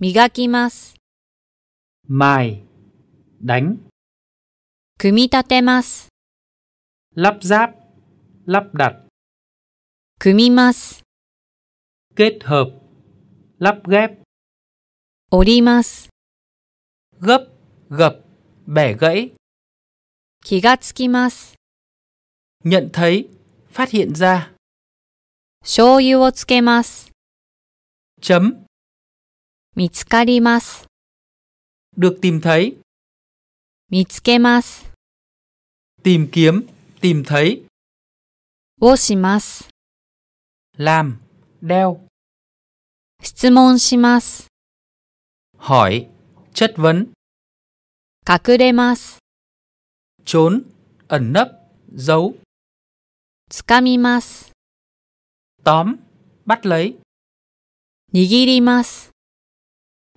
磨きます mài, đánh, 組み立てます、lắp ráp, lắp đặt, 組みます、kết hợp, lắp ghép, 折ります、gấp, gập, bẻ gãy, 気がつきます、nhận thấy, phát hiện ra, 醤油をつけます、chấm, 見つかります。Được tìm thấy. 見つけます。Tìm kiếm, tìm thấy. をします。làm, đeo. 質問します。hỏi, chất vấn. 隠れます。trốn, ẩn nấp, giấu. つかみます。tóm, bắt lấy. 握ります。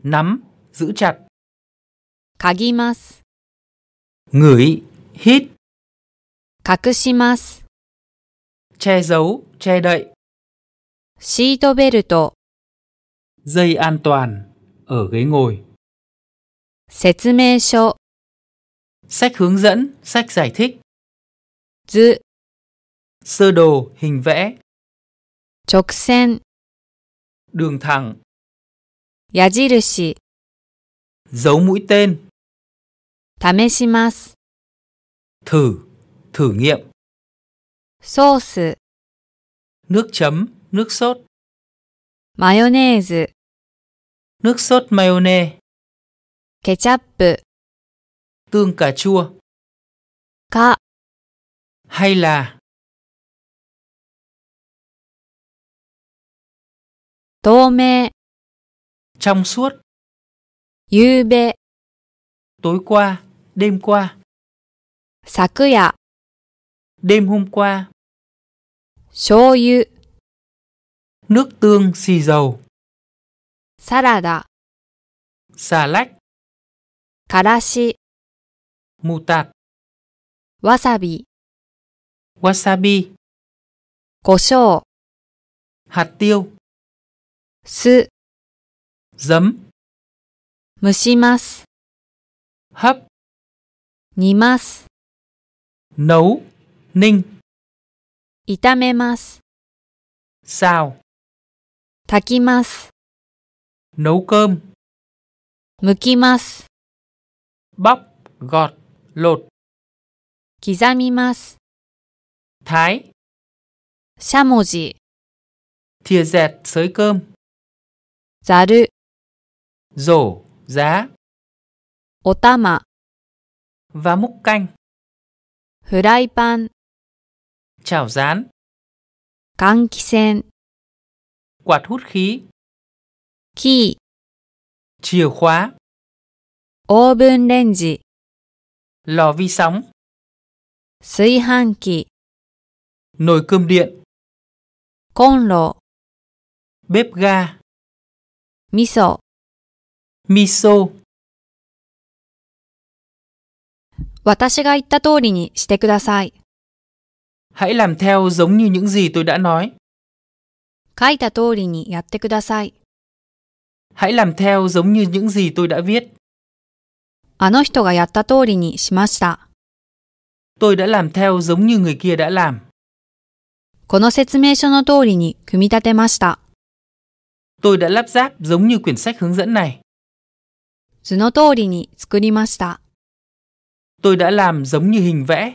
nắm, giữ chặt. Kagimasu. Ngửi, hít. Kakushimasu. Che giấu, che đậy. Seatbelto. Dây an toàn ở ghế ngồi. Setsumeisho. Sách hướng dẫn, sách giải thích. Zu. Sơ đồ, hình vẽ. Choksen. Đường thẳng, 矢印 dấu mũi tên 試します thử thử nghiệm ソース nước chấm nước sốt マヨネーズ nước sốt mayonnaise ケチャップ tương cà chua か hay là 透明 trong suốt. 夕べ tối qua, đêm qua. sakuya, đêm hôm qua, shoyu, nước tương xì dầu, サラダ xà lách, からし mù tạt, wasabi, wasabi, 胡椒 hạt tiêu, 酢 dấm 蒸します hấp 煮ます nấu ninh 炒めます xào 炊きます nấu cơm 剥きます bóc gọt lột 刻みます thái しゃもじ thìa dẹt sới cơm ざる rổ, giá. Otama và múc canh. Fry chảo rán. Kanki quạt hút khí. Key chìa khóa. Oven lò vi sóng. Sui nồi cơm điện. Con bếp ga. Miso miso 私が言った通りにしてください。Hãy làm theo giống như những gì tôi đã nói. 書いた通りにやってください。Hãy làm theo giống như những gì tôi đã viết. あの人がやった通りにしました。Tôi đã làm theo giống như người kia đã làm. この説明書の通りに組み立てました。Tôi đã lắp ráp giống như quyển sách hướng dẫn này. Tôi đã làm giống như hình vẽ.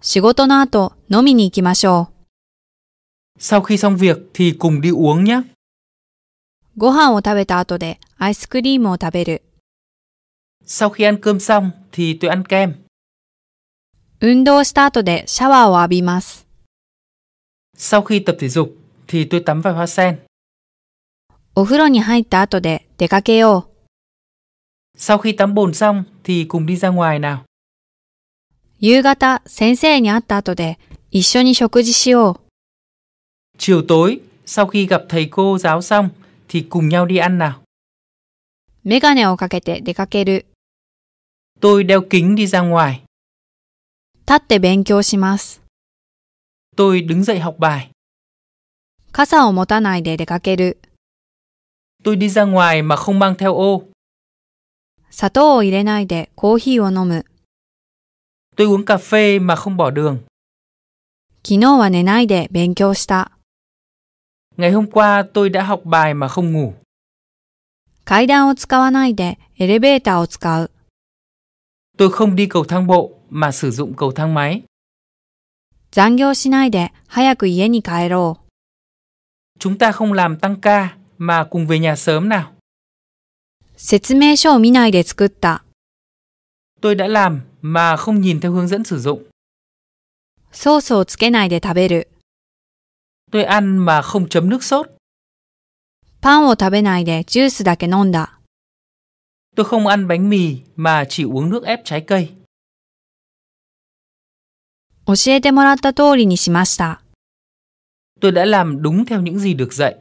仕事の後、飲みに行きましょう。Sau khi xong việc thì cùng đi uống nhé. ご飯を食べた後でアイスクリームを食べる。Sau khi ăn cơm xong thì tôi ăn kem. 運動した後でシャワーを浴びます。Sau khi tập thể dục thì tôi tắm vào hoa sen. お風呂に入った後で出かけよう。sau khi tắm bồn xong thì cùng đi ra ngoài nào. 夕方、先生に会った後で一緒に食事しよう。Chiều tối, sau khi gặp thầy cô giáo xong thì cùng nhau đi ăn nào. メガネをかけて出かける。Tôi đeo kính đi ra ngoài. 立って勉強します。Tôi đứng dậy học bài. 傘を持たないで出かける。Tôi đi ra ngoài mà không mang theo ô. 砂糖を入れないでコーヒーを飲む。Tôi uống cà phê mà không bỏ đường. 昨日は寝ないで勉強した。Ngày hôm qua tôi đã học bài mà không ngủ. 階段を使わないでエレベーターを使う。Tôi không đi cầu thang bộ mà sử dụng cầu thang máy. 残業しないで早く家に帰ろう。Chúng ta không làm tăng ca mà cùng về nhà sớm nào tôi đã làm mà không nhìn theo hướng dẫn sử dụng. Tôi ăn mà không chấm nước sốt. Tôi không ăn bánh mì mà chỉ uống nước ép trái cây. 教えてもらった通りにしました。Tôi đã làm đúng theo những gì được dạy.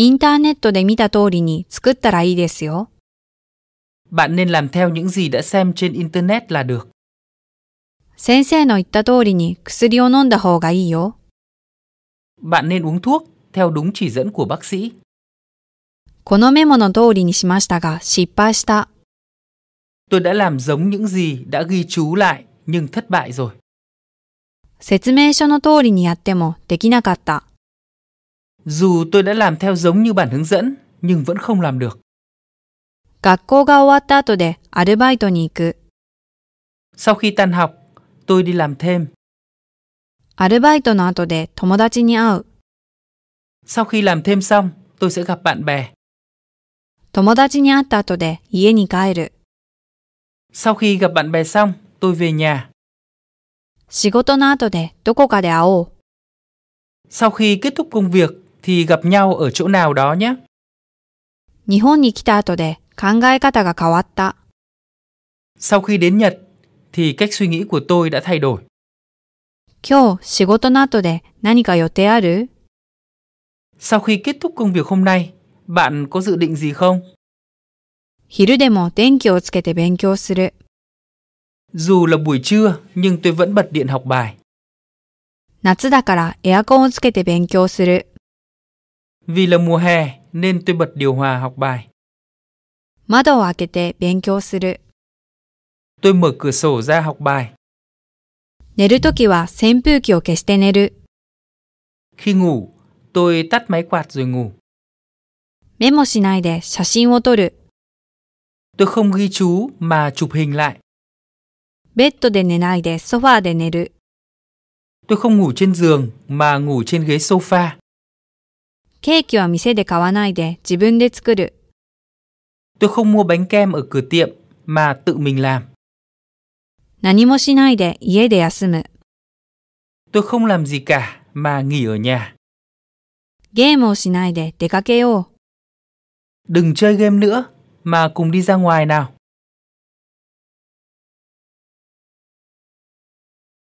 インターネットで見た通りに作ったらいいですよ。Bạn nên làm theo những gì đã xem trên Internet là được. 先生の言った通りに薬を飲んだ方がいいよ。Bạn nên uống thuốc theo đúng chỉ dẫn của bác sĩ. このメモの通りにしましたが失敗した。Tôi đã làm giống những gì đã ghi chú lại nhưng thất bại rồi. 説明書の通りにやってもできなかった。Dù tôi đã làm theo giống như bản hướng dẫn, nhưng vẫn không làm được. sau khi tan học, tôi đi làm thêm. sau khi làm thêm xong, tôi sẽ gặp bạn bè. sau khi gặp bạn bè xong, tôi về nhà. sau khi kết thúc công việc, thì gặp nhau ở chỗ nào đó nhé. 日本に来た後で考え方が変わった。Sau khi đến Nhật thì cách suy nghĩ của tôi đã thay đổi. 今日仕事の後で何か予定ある Sau khi kết thúc công việc hôm nay, bạn có dự định gì không? 昼でも電気をつけて勉強する。Dù là buổi trưa nhưng tôi vẫn bật điện học bài. 夏だからエアコンをつけて勉強する。vì là mùa hè nên tôi bật điều hòa học bài. 窓を開けて勉強する。Tôi mở cửa sổ ra học bài. 寝るときは扇風機を消して寝る。Khi ngủ, tôi tắt máy quạt rồi ngủ. メモしないで写真を撮る。Tôi không ghi chú mà chụp hình lại. ベッドで寝ないでソファーで寝る。Tôi không ngủ trên giường mà ngủ trên ghế sofa. ケーキは店で買わないで自分で作る。Tôi không mua bánh kem ở cửa tiệm mà tự mình làm. 何もしないで家で休む。Tôi không làm gì cả mà nghỉ ở nhà. ゲームをしないで出かけよう。Đừng chơi game nữa mà cùng đi ra ngoài nào.